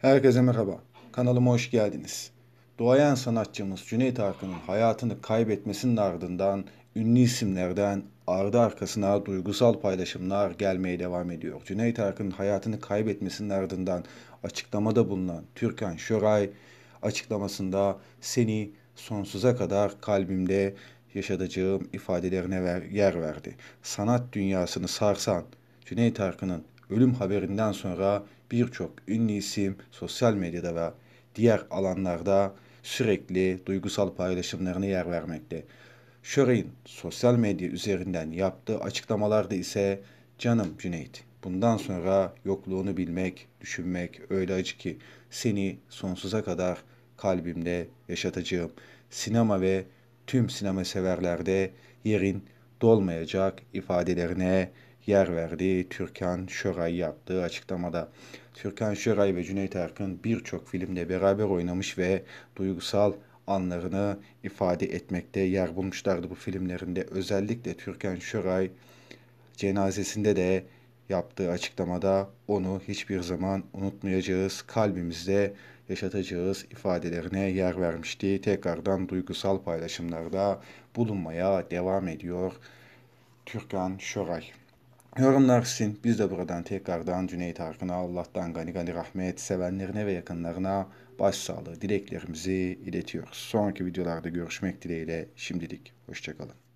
Herkese merhaba. Kanalıma hoş geldiniz. Doğayan sanatçımız Cüneyt Arkın'ın hayatını kaybetmesinin ardından ünlü isimlerden ardı arkasına duygusal paylaşımlar gelmeye devam ediyor. Cüneyt Arkın'ın hayatını kaybetmesinin ardından açıklamada bulunan Türkan Şoray açıklamasında seni sonsuza kadar kalbimde yaşatacağım ifadelerine yer verdi. Sanat dünyasını sarsan Cüneyt Arkın'ın ölüm haberinden sonra birçok ünlü isim sosyal medyada ve diğer alanlarda sürekli duygusal paylaşımlarına yer vermekte. Şöre'in sosyal medya üzerinden yaptığı açıklamalarda ise canım Cüneyt bundan sonra yokluğunu bilmek, düşünmek öyle acı ki seni sonsuza kadar kalbimde yaşatacağım. Sinema ve tüm sinema severlerde yerin dolmayacak ifadelerine yer verdi Türkan Şoray yaptığı açıklamada. Türkan Şoray ve Cüneyt Erkin birçok filmde beraber oynamış ve duygusal anlarını ifade etmekte yer bulmuşlardı bu filmlerinde. Özellikle Türkan Şoray cenazesinde de yaptığı açıklamada onu hiçbir zaman unutmayacağız, kalbimizde yaşatacağız ifadelerine yer vermişti. Tekrardan duygusal paylaşımlarda bulunmaya devam ediyor Türkan Şoray. Yorumlar için biz de buradan tekrardan Cüneyt Arkın'a Allah'tan gani gani rahmet sevenlerine ve yakınlarına başsağlığı dileklerimizi iletiyoruz. Sonraki videolarda görüşmek dileğiyle şimdilik hoşçakalın.